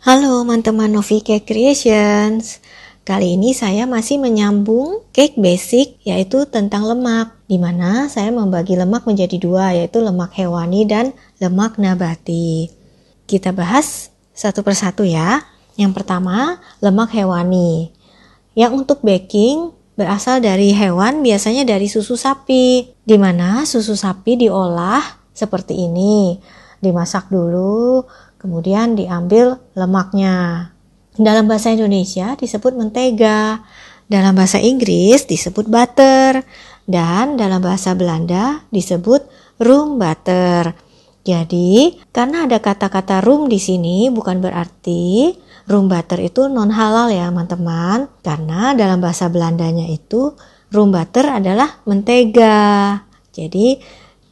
Halo teman-teman Novi Cake Creations. Kali ini saya masih menyambung cake basic yaitu tentang lemak di mana saya membagi lemak menjadi dua yaitu lemak hewani dan lemak nabati. Kita bahas satu persatu ya. Yang pertama, lemak hewani. Yang untuk baking berasal dari hewan biasanya dari susu sapi di mana susu sapi diolah seperti ini. Dimasak dulu, kemudian diambil lemaknya. Dalam bahasa Indonesia disebut mentega, dalam bahasa Inggris disebut butter, dan dalam bahasa Belanda disebut room butter. Jadi, karena ada kata-kata room di sini bukan berarti room butter itu non halal ya, teman-teman. Karena dalam bahasa Belandanya itu room butter adalah mentega. Jadi,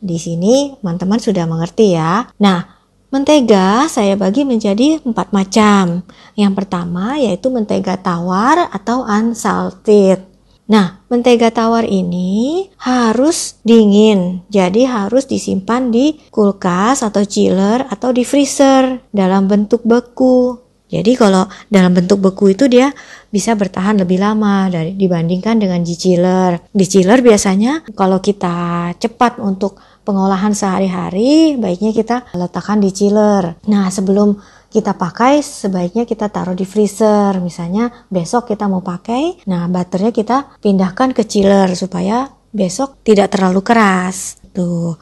di sini teman-teman sudah mengerti ya. Nah, Mentega saya bagi menjadi empat macam. Yang pertama yaitu mentega tawar atau unsalted. Nah, mentega tawar ini harus dingin, jadi harus disimpan di kulkas atau chiller atau di freezer dalam bentuk beku. Jadi kalau dalam bentuk beku itu dia bisa bertahan lebih lama dari dibandingkan dengan diciler. Diciler biasanya kalau kita cepat untuk pengolahan sehari-hari, baiknya kita letakkan di chiller. Nah, sebelum kita pakai sebaiknya kita taruh di freezer misalnya besok kita mau pakai nah butternya kita pindahkan ke chiller supaya besok tidak terlalu keras tuh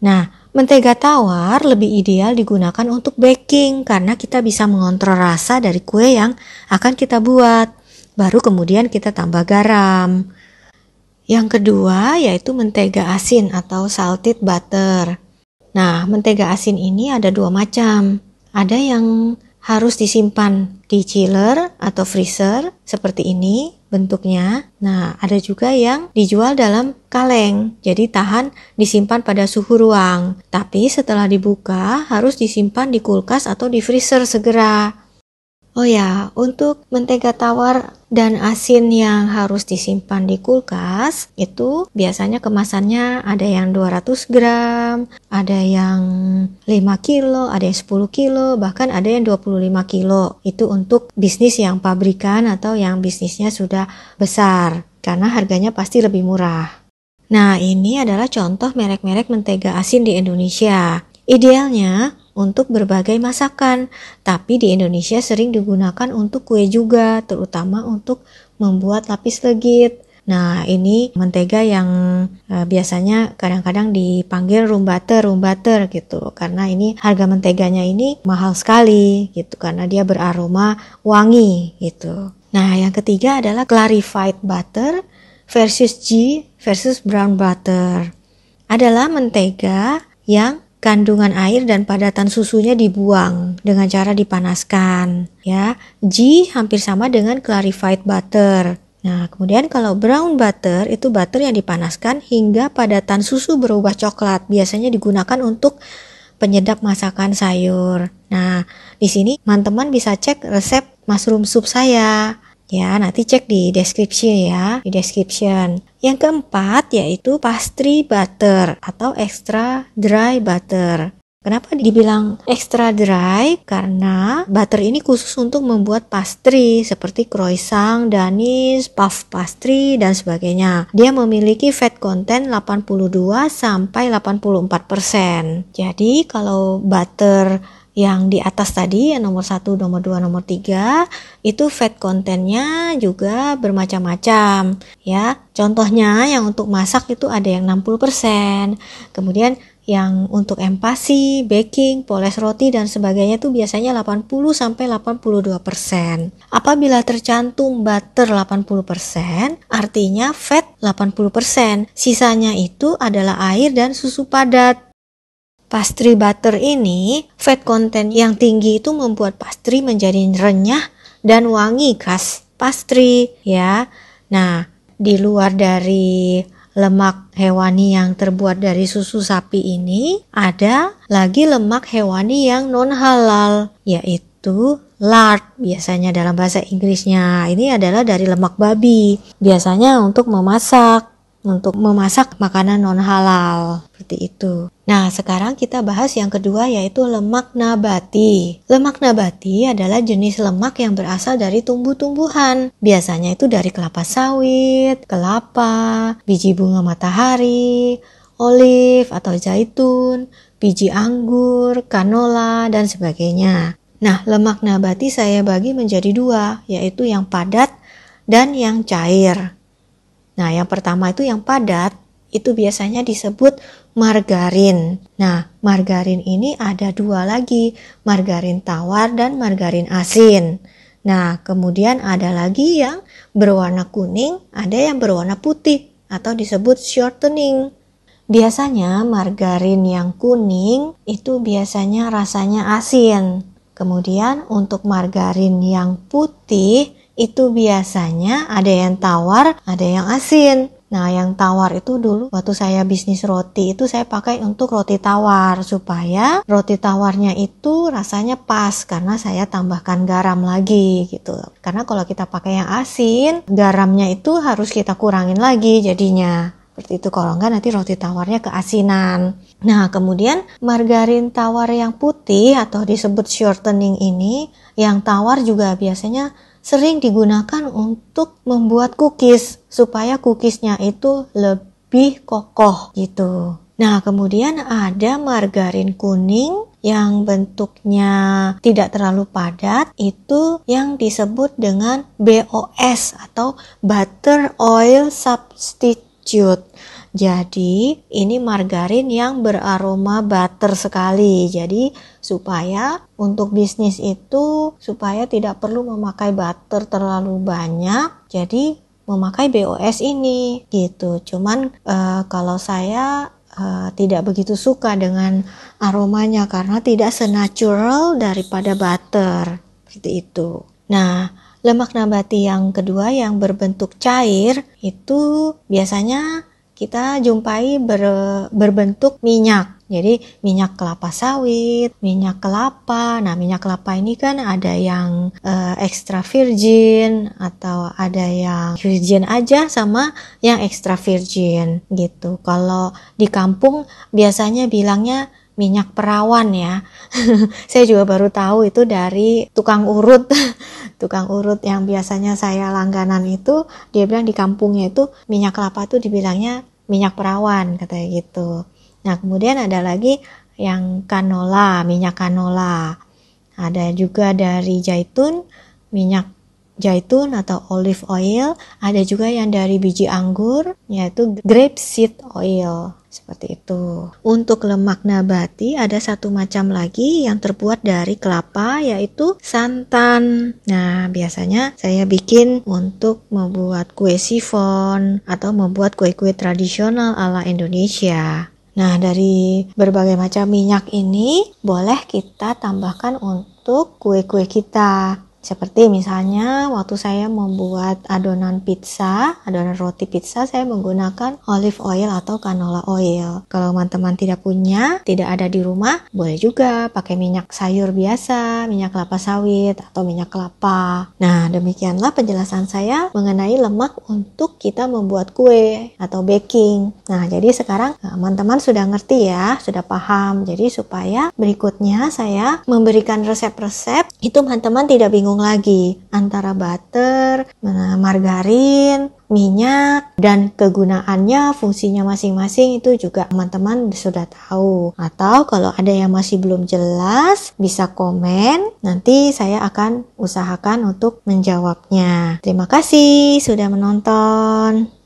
nah Mentega tawar lebih ideal digunakan untuk baking karena kita bisa mengontrol rasa dari kue yang akan kita buat. Baru kemudian kita tambah garam. Yang kedua yaitu mentega asin atau salted butter. Nah, mentega asin ini ada dua macam. Ada yang harus disimpan di chiller atau freezer seperti ini bentuknya. Nah, ada juga yang dijual dalam kaleng, jadi tahan disimpan pada suhu ruang. Tapi setelah dibuka harus disimpan di kulkas atau di freezer segera. Oh ya, untuk mentega tawar dan asin yang harus disimpan di kulkas itu biasanya kemasannya ada yang 200 gram, ada yang 5 kilo, ada yang 10 kilo, bahkan ada yang 25 kilo. Itu untuk bisnis yang pabrikan atau yang bisnisnya sudah besar karena harganya pasti lebih murah. Nah, ini adalah contoh merek-merek mentega asin di Indonesia. Idealnya, untuk berbagai masakan, tapi di Indonesia sering digunakan untuk kue juga, terutama untuk membuat lapis legit. Nah, ini mentega yang e, biasanya kadang-kadang dipanggil room butter, room butter gitu. Karena ini harga menteganya ini mahal sekali gitu karena dia beraroma wangi gitu. Nah, yang ketiga adalah clarified butter versus G versus brown butter. Adalah mentega yang kandungan air dan padatan susunya dibuang dengan cara dipanaskan ya. G hampir sama dengan clarified butter. Nah, kemudian kalau brown butter itu butter yang dipanaskan hingga padatan susu berubah coklat. Biasanya digunakan untuk penyedap masakan sayur. Nah, di sini teman-teman bisa cek resep mushroom soup saya. Ya, nanti cek di description ya, di description. Yang keempat yaitu pastry butter atau extra dry butter. Kenapa dibilang extra dry? Karena butter ini khusus untuk membuat pastry seperti croissant, danis, puff pastry, dan sebagainya. Dia memiliki fat content 82 sampai 84%. Jadi kalau butter yang di atas tadi yang nomor satu, nomor dua, nomor tiga itu fat kontennya juga bermacam-macam ya contohnya yang untuk masak itu ada yang 60% kemudian yang untuk empasi, baking, poles roti dan sebagainya itu biasanya 80 sampai 82%. Apabila tercantum butter 80%, artinya fat 80%. Sisanya itu adalah air dan susu padat pastry butter ini, fat content yang tinggi itu membuat pastry menjadi renyah dan wangi khas pastry ya. Nah, di luar dari lemak hewani yang terbuat dari susu sapi ini, ada lagi lemak hewani yang non halal, yaitu lard biasanya dalam bahasa Inggrisnya. Ini adalah dari lemak babi, biasanya untuk memasak untuk memasak makanan non halal seperti itu. Nah, sekarang kita bahas yang kedua yaitu lemak nabati. Lemak nabati adalah jenis lemak yang berasal dari tumbuh-tumbuhan. Biasanya itu dari kelapa sawit, kelapa, biji bunga matahari, olive atau zaitun, biji anggur, canola dan sebagainya. Nah, lemak nabati saya bagi menjadi dua, yaitu yang padat dan yang cair. Nah, yang pertama itu yang padat, itu biasanya disebut margarin. Nah, margarin ini ada dua lagi, margarin tawar dan margarin asin. Nah, kemudian ada lagi yang berwarna kuning, ada yang berwarna putih atau disebut shortening. Biasanya margarin yang kuning itu biasanya rasanya asin. Kemudian untuk margarin yang putih itu biasanya ada yang tawar, ada yang asin. Nah, yang tawar itu dulu waktu saya bisnis roti itu saya pakai untuk roti tawar supaya roti tawarnya itu rasanya pas karena saya tambahkan garam lagi gitu. Karena kalau kita pakai yang asin, garamnya itu harus kita kurangin lagi jadinya. Seperti itu kalau enggak nanti roti tawarnya keasinan. Nah, kemudian margarin tawar yang putih atau disebut shortening ini, yang tawar juga biasanya sering digunakan untuk membuat cookies supaya cookiesnya itu lebih kokoh gitu. Nah, kemudian ada margarin kuning yang bentuknya tidak terlalu padat, itu yang disebut dengan BOS atau butter oil substitute ciut. Jadi ini margarin yang beraroma butter sekali. Jadi supaya untuk bisnis itu supaya tidak perlu memakai butter terlalu banyak. Jadi memakai BOS ini gitu. Cuman uh, kalau saya uh, tidak begitu suka dengan aromanya karena tidak senatural daripada butter seperti itu. Nah, Lemak nabati yang kedua yang berbentuk cair itu biasanya kita jumpai ber, berbentuk minyak. Jadi minyak kelapa sawit, minyak kelapa. Nah, minyak kelapa ini kan ada yang uh, eh, extra virgin atau ada yang virgin aja sama yang extra virgin gitu. Kalau di kampung biasanya bilangnya minyak perawan ya. Saya juga baru tahu itu dari tukang urut tukang urut yang biasanya saya langganan itu dia bilang di kampungnya itu minyak kelapa tuh dibilangnya minyak perawan katanya gitu nah kemudian ada lagi yang kanola minyak kanola ada juga dari jaitun minyak jaitun atau olive oil, ada juga yang dari biji anggur yaitu grape seed oil seperti itu. Untuk lemak nabati ada satu macam lagi yang terbuat dari kelapa yaitu santan. Nah, biasanya saya bikin untuk membuat kue sifon atau membuat kue-kue tradisional ala Indonesia. Nah, dari berbagai macam minyak ini boleh kita tambahkan untuk kue-kue kita seperti misalnya waktu saya membuat adonan pizza, adonan roti pizza, saya menggunakan olive oil atau canola oil. Kalau teman-teman tidak punya, tidak ada di rumah, boleh juga pakai minyak sayur biasa, minyak kelapa sawit, atau minyak kelapa. Nah, demikianlah penjelasan saya mengenai lemak untuk kita membuat kue atau baking. Nah, jadi sekarang eh, teman-teman sudah ngerti ya, sudah paham. Jadi supaya berikutnya saya memberikan resep-resep itu teman-teman tidak bingung bingung lagi antara butter, margarin, minyak, dan kegunaannya, fungsinya masing-masing itu juga teman-teman sudah tahu. Atau kalau ada yang masih belum jelas, bisa komen, nanti saya akan usahakan untuk menjawabnya. Terima kasih sudah menonton.